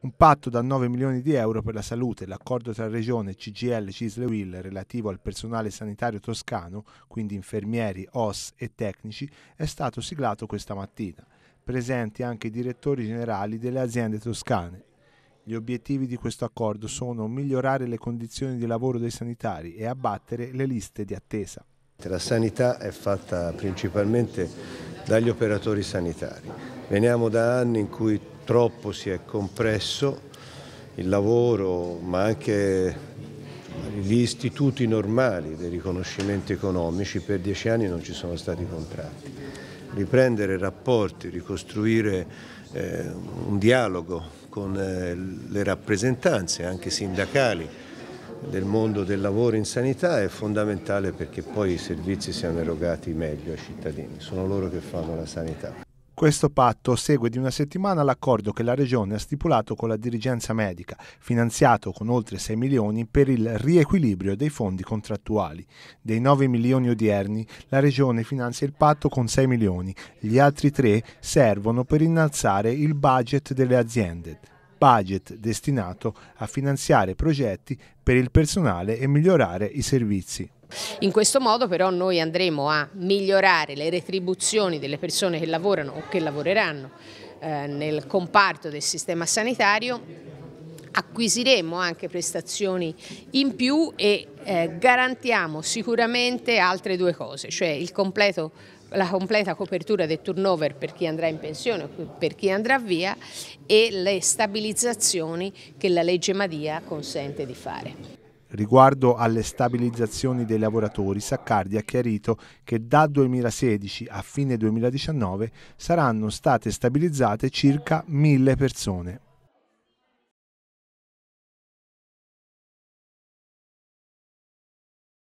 Un patto da 9 milioni di euro per la salute, l'accordo tra Regione, CGL, e Will relativo al personale sanitario toscano, quindi infermieri, OS e tecnici, è stato siglato questa mattina. Presenti anche i direttori generali delle aziende toscane. Gli obiettivi di questo accordo sono migliorare le condizioni di lavoro dei sanitari e abbattere le liste di attesa. La sanità è fatta principalmente dagli operatori sanitari. Veniamo da anni in cui troppo si è compresso il lavoro, ma anche gli istituti normali dei riconoscimenti economici per dieci anni non ci sono stati contratti. Riprendere rapporti, ricostruire eh, un dialogo con eh, le rappresentanze, anche sindacali, del mondo del lavoro in sanità è fondamentale perché poi i servizi siano erogati meglio ai cittadini, sono loro che fanno la sanità. Questo patto segue di una settimana l'accordo che la Regione ha stipulato con la dirigenza medica, finanziato con oltre 6 milioni per il riequilibrio dei fondi contrattuali. Dei 9 milioni odierni, la Regione finanzia il patto con 6 milioni, gli altri 3 servono per innalzare il budget delle aziende budget destinato a finanziare progetti per il personale e migliorare i servizi. In questo modo però noi andremo a migliorare le retribuzioni delle persone che lavorano o che lavoreranno eh, nel comparto del sistema sanitario, acquisiremo anche prestazioni in più e eh, garantiamo sicuramente altre due cose, cioè completo, la completa copertura del turnover per chi andrà in pensione o per chi andrà via e le stabilizzazioni che la legge Madia consente di fare. Riguardo alle stabilizzazioni dei lavoratori, Saccardi ha chiarito che da 2016 a fine 2019 saranno state stabilizzate circa 1000 persone.